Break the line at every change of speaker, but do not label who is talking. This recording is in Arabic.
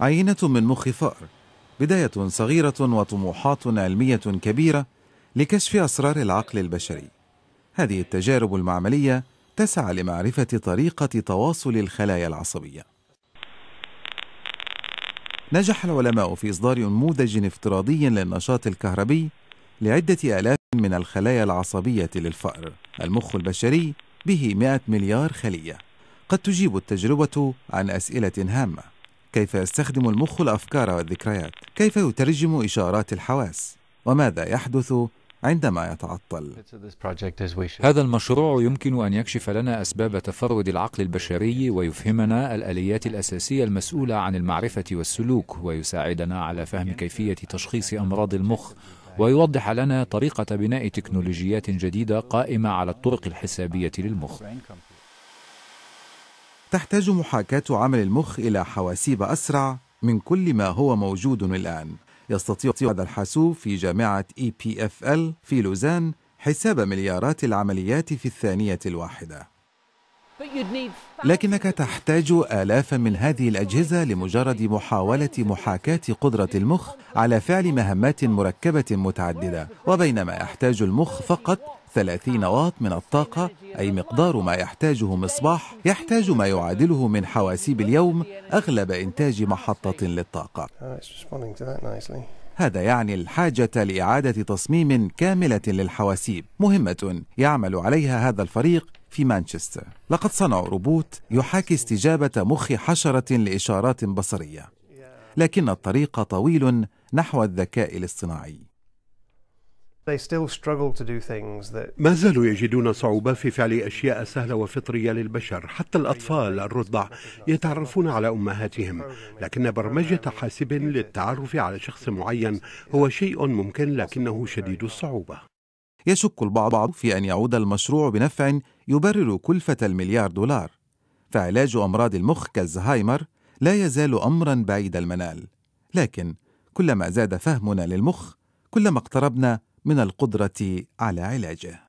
عينة من مخ فأر بداية صغيرة وطموحات علمية كبيرة لكشف أسرار العقل البشري هذه التجارب المعملية تسعى لمعرفة طريقة تواصل الخلايا العصبية نجح العلماء في إصدار نموذج افتراضي للنشاط الكهربي لعدة آلاف من الخلايا العصبية للفأر المخ البشري به 100 مليار خلية قد تجيب التجربة عن أسئلة هامة كيف يستخدم المخ الافكار والذكريات كيف يترجم اشارات الحواس وماذا يحدث عندما يتعطل هذا المشروع
يمكن ان يكشف لنا اسباب تفرد العقل البشري ويفهمنا الاليات الاساسيه المسؤوله عن المعرفه والسلوك ويساعدنا على فهم كيفيه تشخيص امراض المخ ويوضح لنا طريقه بناء تكنولوجيات جديده قائمه على الطرق الحسابيه
للمخ تحتاج محاكاة عمل المخ إلى حواسيب أسرع من كل ما هو موجود الآن يستطيع هذا الحاسوب في جامعة اي بي اف ال في لوزان حساب مليارات العمليات في الثانية الواحدة لكنك تحتاج آلافا من هذه الأجهزة لمجرد محاولة محاكاة قدرة المخ على فعل مهمات مركبة متعددة وبينما يحتاج المخ فقط 30 واط من الطاقة أي مقدار ما يحتاجه مصباح يحتاج ما يعادله من حواسيب اليوم أغلب إنتاج محطة للطاقة هذا يعني الحاجة لإعادة تصميم كاملة للحواسيب مهمة يعمل عليها هذا الفريق في مانشستر لقد صنعوا روبوت يحاكي استجابة مخ حشرة لإشارات بصرية لكن الطريق طويل نحو الذكاء الاصطناعي ما زالوا يجدون صعوبة في فعل أشياء سهلة وفطرية للبشر حتى الأطفال الرضع يتعرفون على أمهاتهم لكن برمجة حاسب للتعرف على شخص معين هو شيء ممكن لكنه شديد الصعوبة يشك البعض في أن يعود المشروع بنفع يبرر كلفة المليار دولار فعلاج أمراض المخ كالزهايمر لا يزال أمرا بعيد المنال لكن كلما زاد فهمنا للمخ كلما اقتربنا من القدره على علاجه